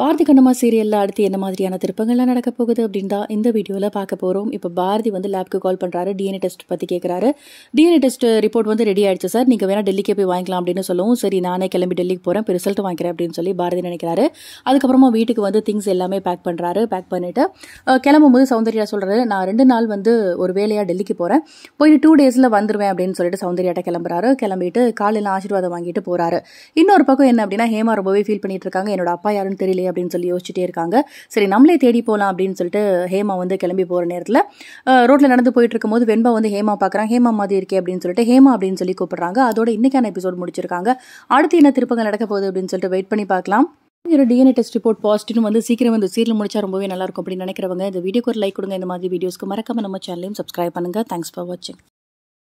பாரதி கண்ணம்மா சீரியலில் அடுத்து என்ன மாதிரியான திருப்பங்கள்லாம் நடக்க போகுது அப்படின்னு தான் இந்த வீடியோவில் பார்க்க போகிறோம் இப்போ பாரதி வந்து லேப்க்கு கால் பண்ணுறாரு டிஎன்ஏ டெஸ்ட் பற்றி கேட்குறாரு டிஎன்ஏ டெஸ்ட் ரிப்போர்ட் வந்து ரெடி ஆயிடுச்சு சார் நீங்கள் வேணால் டெல்லிக்கே போய் வாங்கிக்கலாம் அப்படின்னு சொல்லவும் சரி நானே கிளம்பி டெல்லிக்கு போகிறேன் இப்போ ரிசல்ட் வாங்கிக்கிறேன் அப்படின்னு சொல்லி பாரதி நினைக்கிறாரு அதுக்கப்புறமா வீட்டுக்கு வந்து திங்ஸ் எல்லாமே பேக் பண்ணுறாரு பேக் பண்ணிவிட்டு கிளம்பும் போது சௌந்தர்யா சொல்கிறாரு நான் ரெண்டு நாள் வந்து ஒரு வேலையாக டெல்லிக்கு போகிறேன் போயிட்டு டூ டேஸில் வந்துடுவேன் அப்படின்னு சொல்லிட்டு சௌந்தர்யாட்ட கிளம்புறாரு கிளம்பிட்டு காலையில் ஆசீர்வாதம் வாங்கிட்டு போகிறாரு இன்னொரு பக்கம் என்ன அப்படின்னா ஹேமா ரொம்பவே ஃபீல் பண்ணிட்டு இருக்காங்க என்னோட அப்பா யாருன்னு தெரியல இருக்கே அப்படின்னு சொல்லி யோசிச்சுட்டே இருக்காங்க சரி நம்மளே தேடி போகலாம் அப்படின்னு சொல்லிட்டு ஹேமா வந்து கிளம்பி போகிற நேரத்தில் ரோட்டில் நடந்து போயிட்டு இருக்கும்போது வெண்பா வந்து ஹேமா பார்க்குறாங்க ஹேமா மாதிரி இருக்கே அப்படின்னு சொல்லிட்டு ஹேமா அப்படின்னு சொல்லி கூப்பிடுறாங்க அதோட இன்னைக்கான எபிசோட் முடிச்சிருக்காங்க அடுத்து என்ன திருப்பங்கள் நடக்க போகுது அப்படின்னு சொல்லிட்டு வெயிட் பண்ணி பார்க்கலாம் ஒரு டிஎன்ஏ டெஸ்ட் ரிப்போர்ட் பாசிட்டிவ் வந்து சீக்கிரம் வந்து சீரியல் முடிச்சா ரொம்பவே நல்லாயிருக்கும் அப்படின்னு நினைக்கிறவங்க இந்த வீடியோக்கு ஒரு லைக் கொடுங்க இந்த மாதிரி வீடியோஸ்க்கு மறக்காம நம்ம சேனலையும் சப்ஸ்கிரைப் பண்ணுங்கள் தேங்க்ஸ் ஃபார் வாட்சிங்